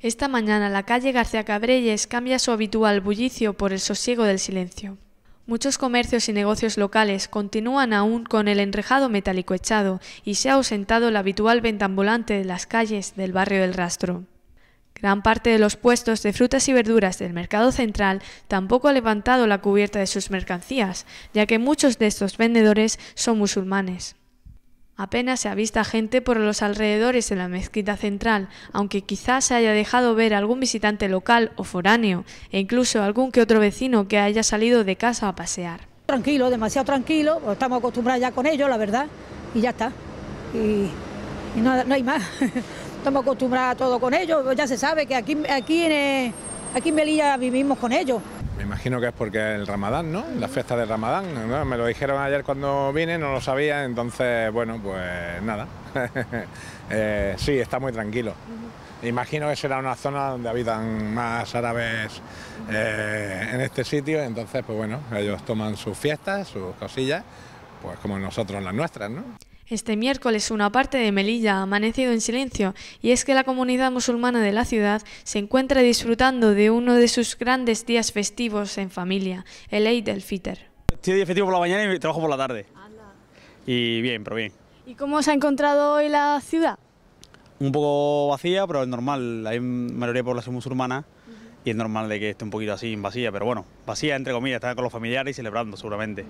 Esta mañana la calle García Cabrelles cambia su habitual bullicio por el sosiego del silencio. Muchos comercios y negocios locales continúan aún con el enrejado metálico echado y se ha ausentado la habitual venta ambulante de las calles del barrio del Rastro. Gran parte de los puestos de frutas y verduras del mercado central tampoco ha levantado la cubierta de sus mercancías, ya que muchos de estos vendedores son musulmanes. Apenas se ha avista gente por los alrededores de la mezquita central, aunque quizás se haya dejado ver algún visitante local o foráneo, e incluso algún que otro vecino que haya salido de casa a pasear. Tranquilo, demasiado tranquilo, pues estamos acostumbrados ya con ellos, la verdad, y ya está. Y, no, no, hay más. estamos acostumbrados a todo con ellos, pues ya se sabe que aquí, aquí, en, aquí en Melilla vivimos con ellos. Me imagino que es porque es el Ramadán, ¿no? La fiesta de Ramadán. Me lo dijeron ayer cuando vine, no lo sabía, entonces, bueno, pues nada. Eh, sí, está muy tranquilo. Imagino que será una zona donde habitan más árabes eh, en este sitio, entonces, pues bueno, ellos toman sus fiestas, sus cosillas, pues como nosotros las nuestras, ¿no? Este miércoles una parte de Melilla ha amanecido en silencio y es que la comunidad musulmana de la ciudad se encuentra disfrutando de uno de sus grandes días festivos en familia, el Eid el Fitr. Estoy de festivo por la mañana y trabajo por la tarde. Y bien, pero bien. ¿Y cómo se ha encontrado hoy la ciudad? Un poco vacía, pero es normal. Hay mayoría de población musulmana y es normal de que esté un poquito así, vacía, pero bueno, vacía entre comillas, está con los familiares y celebrando seguramente.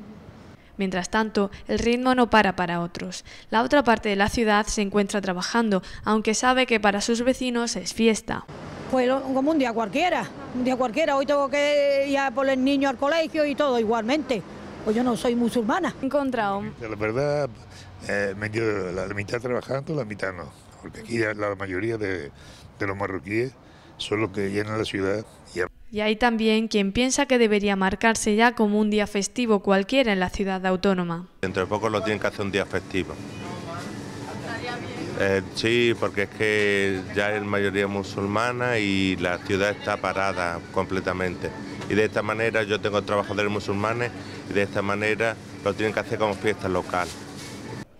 Mientras tanto, el ritmo no para para otros. La otra parte de la ciudad se encuentra trabajando, aunque sabe que para sus vecinos es fiesta. Pues como un día cualquiera, un día cualquiera. Hoy tengo que ir a poner el niño al colegio y todo igualmente. Pues yo no soy musulmana. Encontrado. La verdad, eh, medio, la mitad trabajando, la mitad no. Porque aquí la mayoría de, los marroquíes son los que llenan la ciudad. Y y hay también quien piensa que debería marcarse ya como un día festivo cualquiera en la ciudad autónoma. Dentro de poco lo tienen que hacer un día festivo. Eh, sí, porque es que ya es mayoría musulmana y la ciudad está parada completamente. Y de esta manera yo tengo trabajadores musulmanes y de esta manera lo tienen que hacer como fiesta local.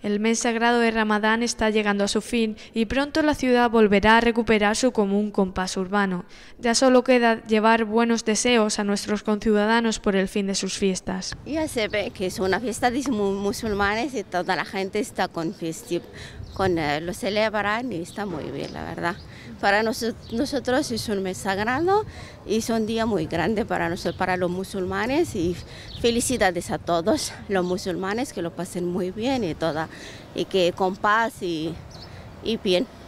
El mes sagrado de Ramadán está llegando a su fin y pronto la ciudad volverá a recuperar su común compás urbano. Ya solo queda llevar buenos deseos a nuestros conciudadanos por el fin de sus fiestas. Ya se ve que es una fiesta de musulmanes y toda la gente está con festivo con, los eh, lo celebran y está muy bien, la verdad. Para nosotros es un mes sagrado y es un día muy grande para, nosotros, para los musulmanes y felicidades a todos los musulmanes que lo pasen muy bien y, toda, y que con paz y bien.